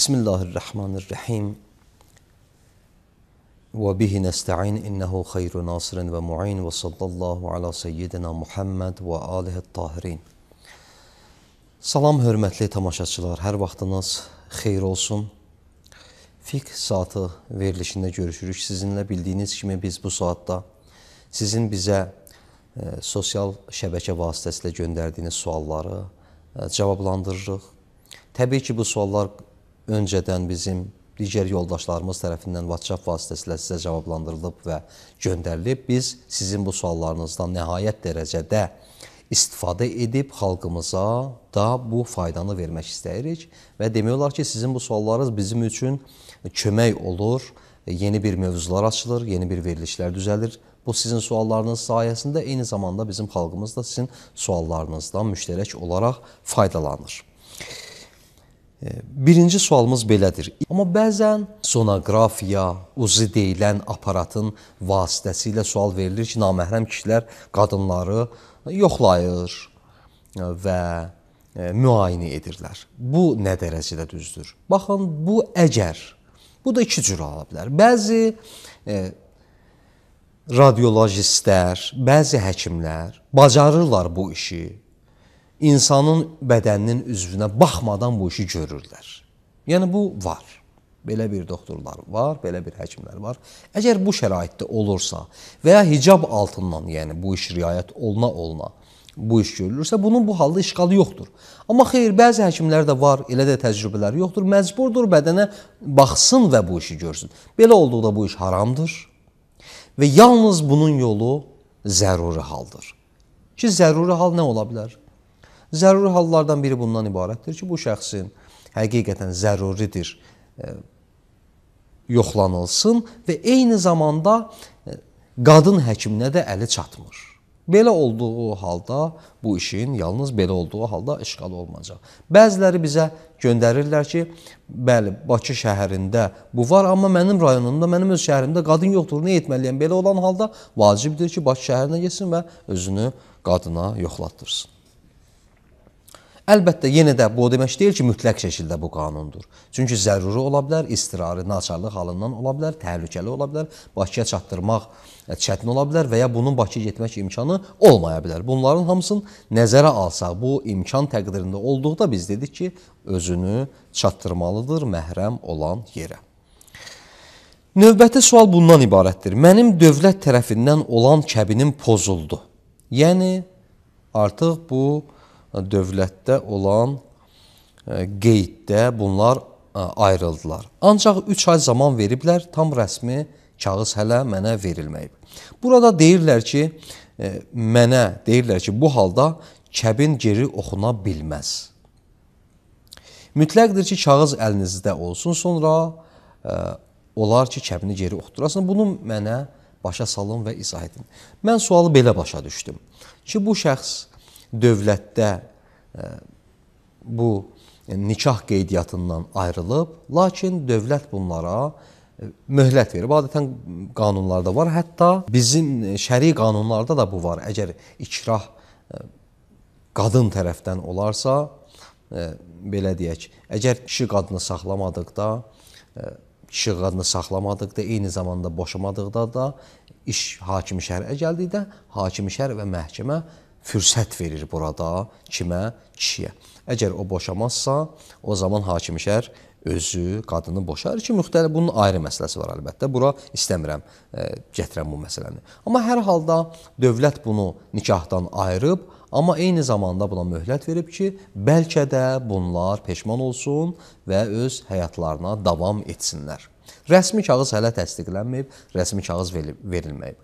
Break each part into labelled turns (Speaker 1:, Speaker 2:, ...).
Speaker 1: بسم الله الرحمن الرحيم وبه نستعين إنه خير ناصر ومعين وصلى الله على سيدنا محمد وآله الطاهرين Salam hörmətli tamaşaçılar, hər vaxtınız xeyir olsun. Fiqh saatı verilişində görüşürük sizinlə. Bildiyiniz kimi biz bu saatda sizin bizə e, sosial şəbəkə vasitəsilə göndərdiyiniz sualları e, cavablandırırıq. Təbii ki, bu suallar öncədən bizim digər yoldaşlarımız tərəfindən WhatsApp vasitəsilə sizə cavablandırılıb və göndərilib. Biz sizin bu suallarınızdan nəhayət dərəcədə istifadə edib xalqımıza da bu faydanı vermək istəyirik və demək olar ki, sizin bu suallarınız bizim üçün kömək olur. Yeni bir mövzular açılır, yeni bir verilişlər düzəlir. Bu sizin suallarınız sayəsində eyni zamanda bizim xalqımız da sizin suallarınızdan müştərək olaraq faydalanır. Birinci sualımız belədir. Amma bəzən sonoqrafiya, uzi deyilən aparatın vasitəsilə sual verilir ki, naməhrəm kişilər qadınları yoxlayır və e, müayinə edirlər. Bu nə dərəcədə düzdür? Baxın, bu əgər bu da iki cür ola bilər. Bəzi e, radiolojistlər, bəzi həkimlər bacarırlar bu işi insanın bədəninin üzvünə baxmadan bu işi görürlər. Yəni bu var. Belə bir doktorlar var, belə bir həkimlər var. Əgər bu şəraitdə olursa və ya hicab altından, yəni bu iş riayət oluna-oluna bu iş görülürsə, bunun bu halda işqalı yoxdur. Amma xeyr, bəzi həkimlər də var, elə də təcrübələri yoxdur. Məcburdur bədənə baxsın və bu işi görsün. Belə olduqda bu iş haramdır və yalnız bunun yolu zəruri haldır. Ki zəruri hal nə ola bilər? Zəruri hallardan biri bundan ibarətdir ki, bu şəxsin həqiqətən zəruridir e, yoxlanılsın və eyni zamanda e, qadın həkiminə də əli çatmır. Belə olduğu halda bu işin yalnız belə olduğu halda işğal olmayacaq. Bəziləri bizə göndərirlər ki, bəli, Bakı şəhərində bu var, amma mənim rayonumda, mənim öz şəhərimdə qadın yoxdur, nə etməliyəm? Belə olan halda vacibdir ki, Bakı şəhərinə getsin və özünü qadına yoxlatdırsın. Əlbəttə, yenə də bu o demək deyil ki, mütləq şəkildə bu qanundur. Çünki zəruri ola bilər, istirarı, naçarlıq halından ola bilər, təhlükəli ola bilər, Bakıya çatdırmaq e, çətin ola bilər və ya bunun Bakıya getmək imkanı olmaya bilər. Bunların hamısını nəzərə alsaq, bu imkan təqdirində olduqda biz dedik ki, özünü çatdırmalıdır məhrəm olan yerə. Növbəti sual bundan ibarətdir. Mənim dövlət tərəfindən olan kəbinim pozuldu. Yəni, artıq bu dövlətdə olan e, qeyddə bunlar e, ayrıldılar. Ancaq 3 ay zaman veriblər, tam rəsmi kağız hələ mənə verilməyib. Burada deyirlər ki, e, mənə deyirlər ki, bu halda kəbin geri oxuna bilməz. Mütləqdir ki, kağız əlinizdə olsun, sonra ə, olar ki, kəbini geri oxudurasın. Bunu mənə başa salın və izah edin. Mən sualı belə başa düşdüm ki, bu şəxs dövlətdə e, bu nikah qeydiyyatından ayrılıb, lakin dövlət bunlara e, möhlət verib. Adətən qanunlarda var, hətta bizim şəri qanunlarda da bu var. Əgər ikrah e, qadın tərəfdən olarsa, belə deyək, əgər kişi qadını saxlamadıqda, kişi qadını saxlamadıqda, eyni zamanda boşamadıqda da iş hakimi şərə gəldikdə hakimi şər və məhkəmə fürsət verir burada kimə? Kişiyə. Əgər o boşamazsa, o zaman hakim şər özü qadını boşar ki, müxtəlif bunun ayrı məsələsi var əlbəttə. Bura istəmirəm e, gətirəm bu məsələni. Amma hər halda dövlət bunu nikahdan ayırıb, amma eyni zamanda buna möhlət verib ki, bəlkə də bunlar peşman olsun və öz həyatlarına davam etsinlər. Rəsmi kağız hələ təsdiqlənməyib, rəsmi kağız verilməyib.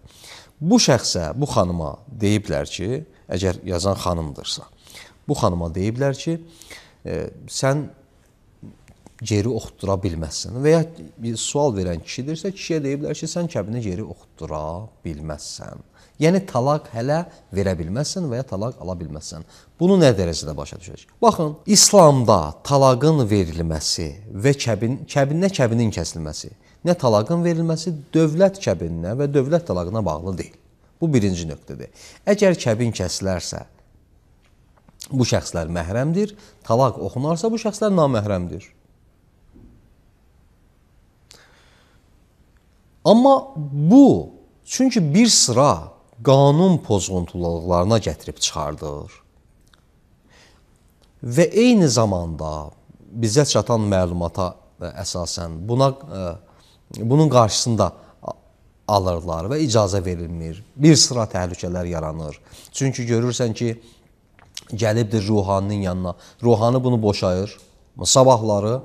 Speaker 1: Bu şəxsə, bu xanıma deyiblər ki, əgər yazan xanımdırsa. Bu xanıma deyiblər ki, e, sən geri oxutdura bilməzsən və ya bir sual verən kişidirsə, kişiyə deyiblər ki, sən kəbinə geri oxutdura bilməzsən. Yəni talaq hələ verə bilməzsən və ya talaq ala bilməzsən. Bunu nə dərəcədə başa düşəcək? Baxın, İslamda talaqın verilməsi və kəbin kəbinə kəbinin kəsilməsi, nə talaqın verilməsi dövlət kəbininə və dövlət talağına bağlı deyil. Bu birinci nöqtədir. Əgər kəbin kəsilərsə, bu şəxslər məhrəmdir. Talaq oxunarsa, bu şəxslər naməhrəmdir. Amma bu, çünki bir sıra qanun pozğuntuluqlarına gətirib çıxardır. Və eyni zamanda bizə çatan məlumata e, əsasən buna e, bunun qarşısında alırlar və icazə verilmir. Bir sıra təhlükələr yaranır. Çünki görürsən ki, gəlibdir ruhanının yanına. Ruhanı bunu boşayır. Sabahları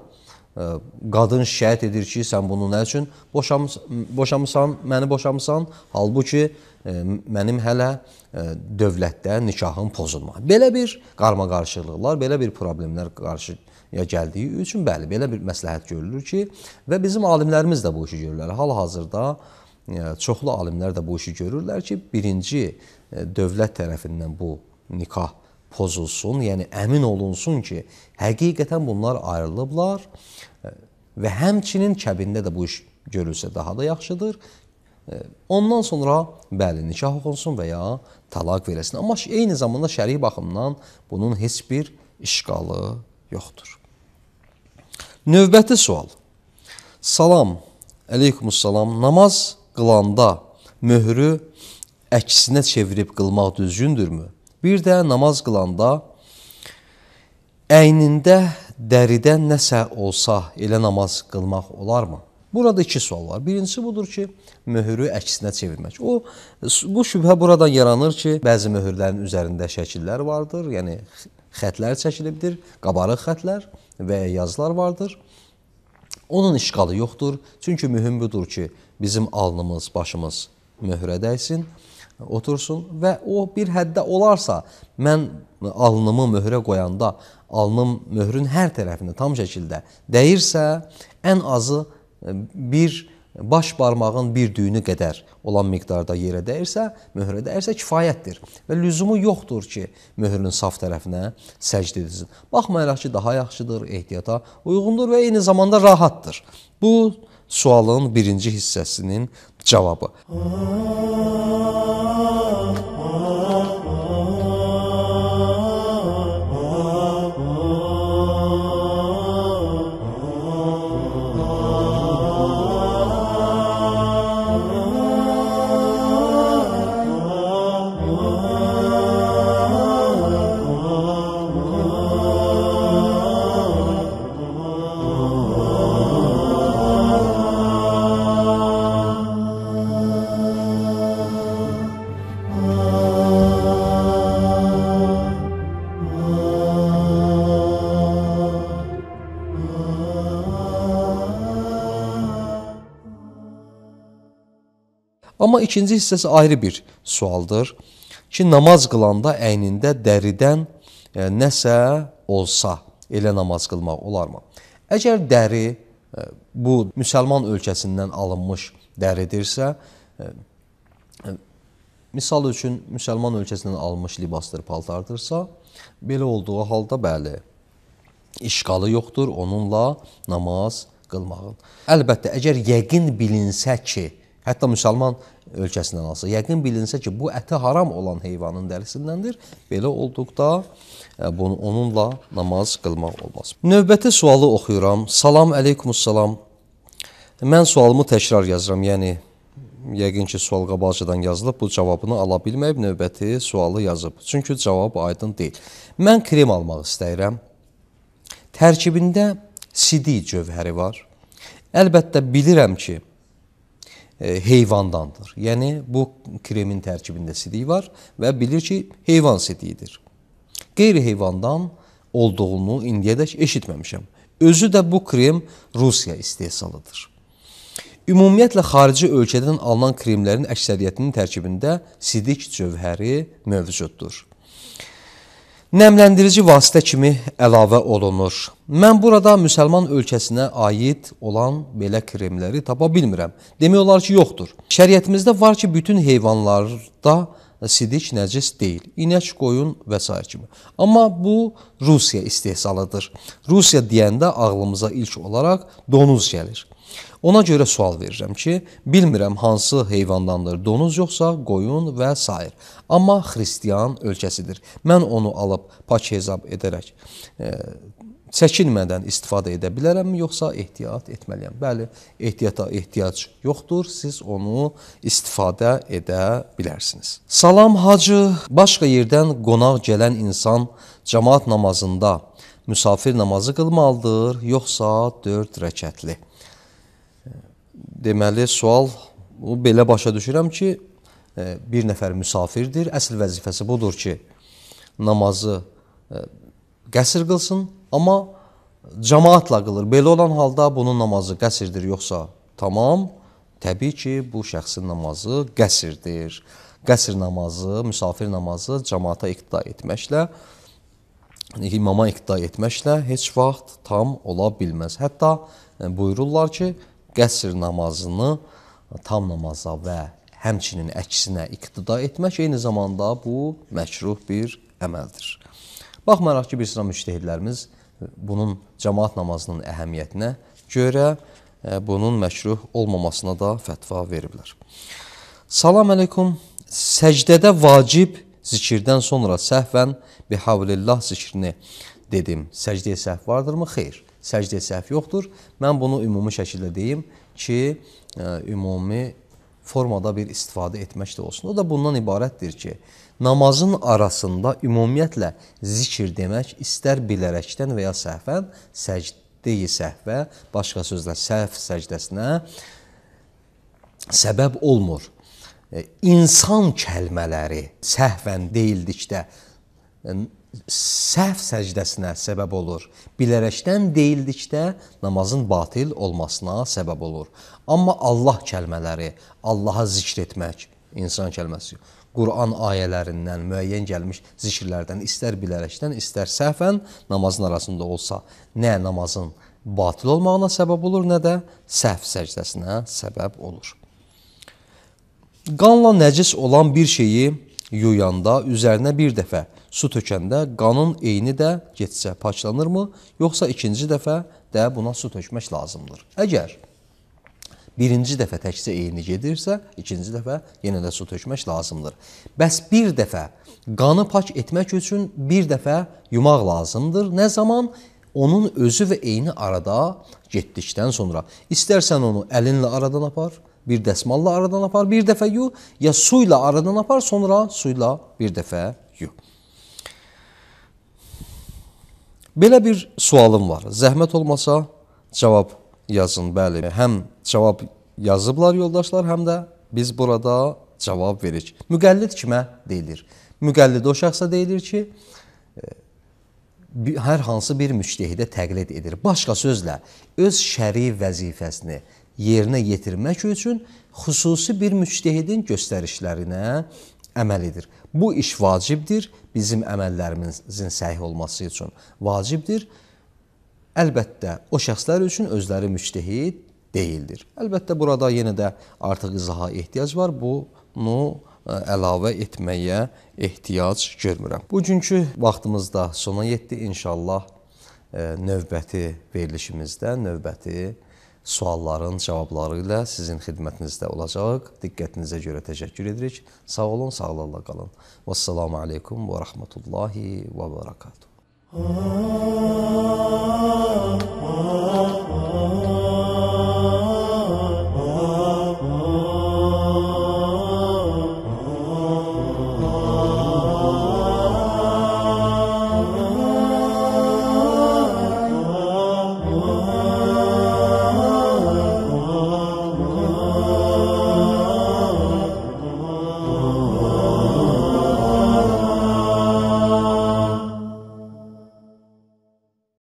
Speaker 1: e, qadın şikayət edir ki, sən bunu nə üçün boşamıs boşamısan, məni boşamısan? Halbuki e, mənim hələ e, dövlətdə nikahım pozulma. Belə bir qarmaqarşılıqlar, belə bir problemlər qarşı ya gəldiyi üçün bəli, belə bir məsləhət görülür ki, və bizim alimlərimiz də bu işi görürlər. Hal-hazırda çoxlu alimlər də bu işi görürlər ki, birinci e, dövlət tərəfindən bu nikah pozulsun, yəni əmin olunsun ki, həqiqətən bunlar ayrılıblar e, və həmçinin kəbində də bu iş görülsə daha da yaxşıdır. E, ondan sonra bəli nikah oxunsun və ya talaq verilsin. Amma eyni zamanda şəri baxımdan bunun heç bir işqalı yoxdur. Növbəti sual. Salam, əleykumussalam. Namaz qılanda möhrü əksinə çevirib qılmaq düzgündürmü? Bir də namaz qılanda əynində dəridən nəsə olsa elə namaz qılmaq olarmı? Burada iki sual var. Birincisi budur ki, möhürü əksinə çevirmək. O bu şübhə buradan yaranır ki, bəzi möhürlərin üzərində şəkillər vardır, yəni xətlər çəkilibdir, qabarıq xətlər və yazılar vardır. Onun işqalı yoxdur. Çünki mühüm budur ki, bizim alnımız, başımız möhrə dəysin, otursun və o bir həddə olarsa, mən alnımı möhrə qoyanda alnım möhrün hər tərəfində tam şəkildə dəyirsə, ən azı e, bir baş barmağın bir düyünü qədər olan miqdarda yerə dəyirsə, möhrə dəyirsə kifayətdir və lüzumu yoxdur ki, möhrün saf tərəfinə səcd edilsin. Baxmayaraq ki, daha yaxşıdır, ehtiyata uyğundur və eyni zamanda rahatdır. Bu sualın birinci hissəsinin cavabı. Amma ikinci hissəsi ayrı bir sualdır ki, namaz qılanda əynində dəridən e, nəsə olsa, elə namaz qılmaq olarmı? Əgər dəri e, bu müsəlman ölkəsindən alınmış dəridirsə, e, e misal üçün müsəlman ölkəsindən alınmış libasdır, paltardırsa, belə olduğu halda bəli, işqalı yoxdur onunla namaz qılmağın. Əlbəttə, əgər yəqin bilinsə ki, Hətta müsəlman ölkəsindən alsa, yəqin bilinsə ki, bu əti haram olan heyvanın dərisindəndir. Belə olduqda e, bunu onunla namaz qılmaq olmaz. Növbəti sualı oxuyuram. Salam əleykumussalam. Mən sualımı təkrar yazıram. Yəni yəqin ki, sual qabaqcadan yazılıb, bu cavabını ala bilməyib növbəti sualı yazıb. Çünki cavab aydın deyil. Mən krem almaq istəyirəm. Tərkibində sidi cövhəri var. Əlbəttə bilirəm ki, E, heyvandandır. Yəni bu kremin tərkibində sidik var və bilir ki, heyvan sidiyidir. Qeyri-heyvandan olduğunu indiyədək eşitməmişəm. Özü də bu krem Rusiya istehsalıdır. Ümumiyyətlə xarici ölkədən alınan kremlərin əksəriyyətinin tərkibində sidik cövhəri mövcuddur. Nəmləndirici vasitə kimi əlavə olunur. Mən burada müsəlman ölkəsinə aid olan belə kremləri tapa bilmirəm. Demək olar ki, yoxdur. Şəriətimizdə var ki, bütün heyvanlarda sidik nəcis deyil. İnək, qoyun və s. kimi. Amma bu Rusiya istehsalıdır. Rusiya deyəndə ağlımıza ilk olaraq donuz gəlir. Ona görə sual verirəm ki, bilmirəm hansı heyvandandır, donuz yoxsa qoyun və s. Amma xristian ölkəsidir. Mən onu alıb pak hesab edərək e, çəkinmədən istifadə edə bilərəmmi, yoxsa ehtiyat etməliyəm? Bəli, ehtiyata ehtiyac yoxdur. Siz onu istifadə edə bilərsiniz. Salam hacı, başqa yerdən qonaq gələn insan cemaat namazında müsafir namazı qılmalıdır, yoxsa 4 rəkətli? deməli sual bu belə başa düşürəm ki, e, bir nəfər müsafirdir. Əsl vəzifəsi budur ki, namazı e, qəsr qılsın, amma cəmaatla qılır. Belə olan halda bunun namazı qəsrdir yoxsa? Tamam. Təbii ki, bu şəxsin namazı qəsrdir. Qəsr namazı, müsafir namazı cəmaata iqtida etməklə imama iqtida etməklə heç vaxt tam ola bilməz. Hətta e, buyururlar ki, qəsr namazını tam namaza və həmçinin əksinə iqtida etmək eyni zamanda bu məkruh bir əməldir. Baxmayaraq ki, bir sıra müştəhidlərimiz bunun cəmaat namazının əhəmiyyətinə görə e, bunun məkruh olmamasına da fətva veriblər. Salam əleykum. Səcdədə vacib zikirdən sonra səhvən bihavlillah zikrini dedim. Səcdəyə səhv vardırmı? Xeyr səcdə səhv yoxdur. Mən bunu ümumi şəkildə deyim ki, e, ümumi formada bir istifadə etmək də olsun. O da bundan ibarətdir ki, namazın arasında ümumiyyətlə zikr demək istər bilərəkdən və ya səhvən səcdə-i səhvə, başqa sözlə səhv səcdəsinə səbəb olmur. E, insan kəlmələri səhvən deyildikdə səhv səcdəsinə səbəb olur. Bilərəkdən deyildikdə namazın batil olmasına səbəb olur. Amma Allah kəlmələri, Allaha zikr etmək, insan kəlməsi, Quran ayələrindən, müəyyən gəlmiş zikirlərdən istər bilərəkdən, istər səhvən namazın arasında olsa, nə namazın batil olmağına səbəb olur, nə də səhv səcdəsinə səbəb olur. Qanla nəcis olan bir şeyi yuyanda üzərinə bir dəfə su tökəndə qanın eyni də getsə parçalanırmı, yoxsa ikinci dəfə də buna su tökmək lazımdır? Əgər birinci dəfə təkcə eyni gedirsə, ikinci dəfə yenə də su tökmək lazımdır. Bəs bir dəfə qanı pak etmək üçün bir dəfə yumaq lazımdır. Nə zaman? Onun özü və eyni arada getdikdən sonra. İstərsən onu əlinlə aradan apar, bir dəsmalla aradan apar, bir dəfə yu, ya su ilə aradan apar, sonra su ilə bir dəfə yu. Belə bir sualım var. Zəhmət olmasa cavab yazın. Bəli, həm cavab yazıblar yoldaşlar, həm də biz burada cavab veririk. Müqəllid kimə deyilir? Müqəllid o şəxsə deyilir ki, e, hər hansı bir müçtehidə təqlid edir. Başqa sözlə, öz şəri vəzifəsini yerinə yetirmək üçün xüsusi bir müçtehidin göstərişlərinə əməlidir. Bu iş vacibdir bizim əməllərimizin səhih olması üçün. Vacibdir. Əlbəttə, o şəxslər üçün özləri müctehid deyildir. Əlbəttə, burada yenə də artıq izaha ehtiyac var. Bunu e, əlavə etməyə ehtiyac görmürəm. Bugünkü vaxtımızda sona yetdi. İnşallah e, növbəti verilişimizdə, növbəti verilişimizdə sualların cavabları ilə sizin xidmətinizdə olacaq. Diqqətinizə görə təşəkkür edirik. Sağ olun, sağlıqla qalın. Vəssalamu aleykum və rəhmətullahi və bərəkatuhu. Ah, ah, ah,